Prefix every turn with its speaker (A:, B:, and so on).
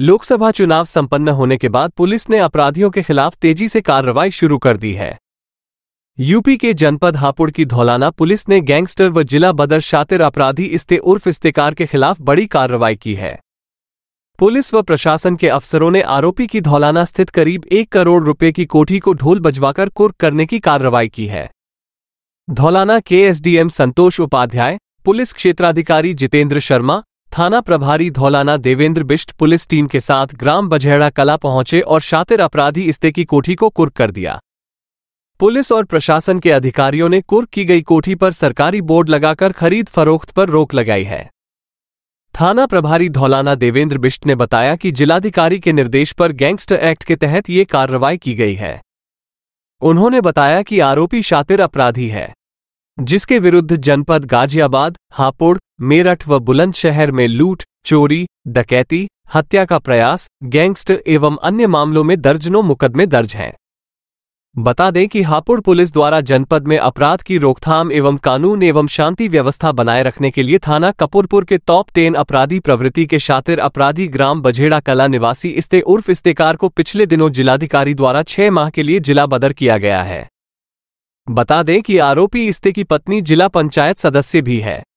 A: लोकसभा चुनाव संपन्न होने के बाद पुलिस ने अपराधियों के खिलाफ तेजी से कार्रवाई शुरू कर दी है यूपी के जनपद हापुड़ की धौलाना पुलिस ने गैंगस्टर व जिला बदर शातिर अपराधी इस्ते उर्फ इस्तेकार के खिलाफ बड़ी कार्रवाई की है पुलिस व प्रशासन के अफसरों ने आरोपी की धौलाना स्थित करीब एक करोड़ रुपए की कोठी को ढोल बजवाकर कुर्क करने की कार्रवाई की है धौलाना के एसडीएम संतोष उपाध्याय पुलिस क्षेत्राधिकारी जितेंद्र शर्मा थाना प्रभारी धौलाना देवेंद्र बिष्ट पुलिस टीम के साथ ग्राम बझेड़ा कला पहुंचे और शातिर अपराधी इस्ते की कोठी को कुर्क कर दिया पुलिस और प्रशासन के अधिकारियों ने कुर्क की गई कोठी पर सरकारी बोर्ड लगाकर खरीद फरोख्त पर रोक लगाई है थाना प्रभारी धौलाना देवेंद्र बिष्ट ने बताया कि जिलाधिकारी के निर्देश पर गैंगस्टर एक्ट के तहत ये कार्रवाई की गई है उन्होंने बताया कि आरोपी शातिर अपराधी है जिसके विरुद्ध जनपद गाजियाबाद हापुड़ मेरठ व बुलंदशहर में लूट चोरी डकैती हत्या का प्रयास गैंगस्टर एवं अन्य मामलों में दर्जनों मुकदमे दर्ज हैं बता दें कि हापुड़ पुलिस द्वारा जनपद में अपराध की रोकथाम एवं कानून एवं शांति व्यवस्था बनाए रखने के लिए थाना कपूरपुर के टॉप टेन अपराधी प्रवृत्ति के शातिर अपराधी ग्राम बझेड़ा कला निवासी इस्ते उर्फ इस्तेकार को पिछले दिनों जिलाधिकारी द्वारा छह माह के लिए जिला बदर किया गया है बता दें कि आरोपी इस्ते की पत्नी जिला पंचायत सदस्य भी है